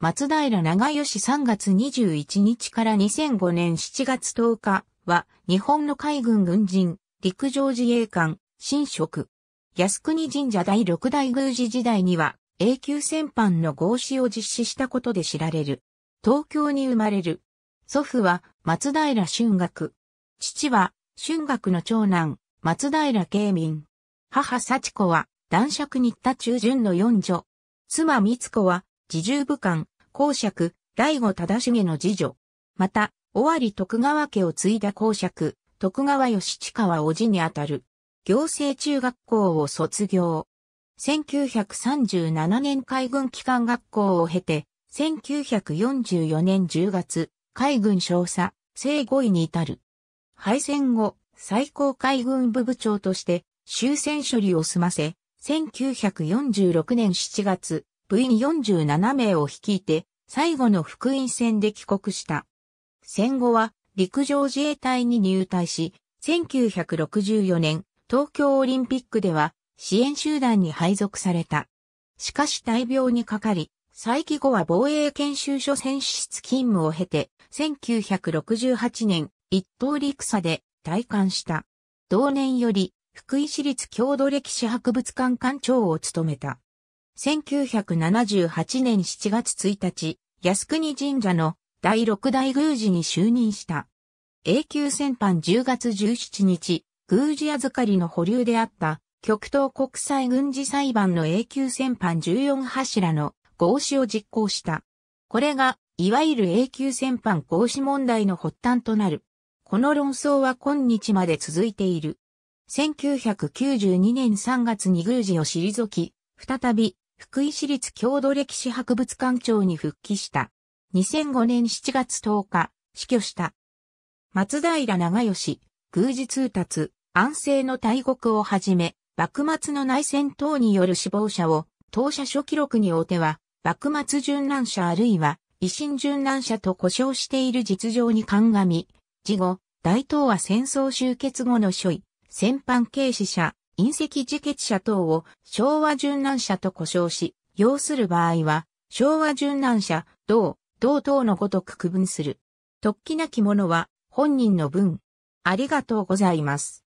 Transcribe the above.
松平長吉3月21日から2005年7月10日は、日本の海軍軍人、陸上自衛官、新職。靖国神社第六代宮司時代には、永久戦犯の合祀を実施したことで知られる。東京に生まれる。祖父は、松平春学。父は、春学の長男、松平慶民。母幸子は、男爵新田中旬の四女。妻光子は、自重武官、公爵、醍醐忠重の次女。また、尾張徳川家を継いだ公爵、徳川義親は叔父にあたる。行政中学校を卒業。1937年海軍機関学校を経て、1944年10月、海軍少佐、正5位に至る。敗戦後、最高海軍部部長として、終戦処理を済ませ、1946年7月、部員47名を率いて、最後の福音戦で帰国した。戦後は陸上自衛隊に入隊し、1964年東京オリンピックでは支援集団に配属された。しかし大病にかかり、再起後は防衛研修所選手室勤務を経て、1968年一等陸佐で退官した。同年より福井市立郷土歴史博物館館長を務めた。1978年7月1日、靖国神社の第六代宮司に就任した。永久戦犯10月17日、宮司預かりの保留であった極東国際軍事裁判の永久戦犯14柱の合祀を実行した。これが、いわゆる永久戦犯合祀問題の発端となる。この論争は今日まで続いている。1992年3月に宮司を退き、再び福井市立郷土歴史博物館長に復帰した。2005年7月10日、死去した。松平長義、宮司通達、安政の大国をはじめ、幕末の内戦等による死亡者を、当社書記録においては、幕末殉難者あるいは、維新殉難者と呼称している実情に鑑み、事後、大東亜戦争終結後の諸位、戦犯軽視者、隕石自決者等を昭和殉難者と呼称し、要する場合は、昭和殉難者、同、同等のごとく区分する。突起なき者は、本人の分。ありがとうございます。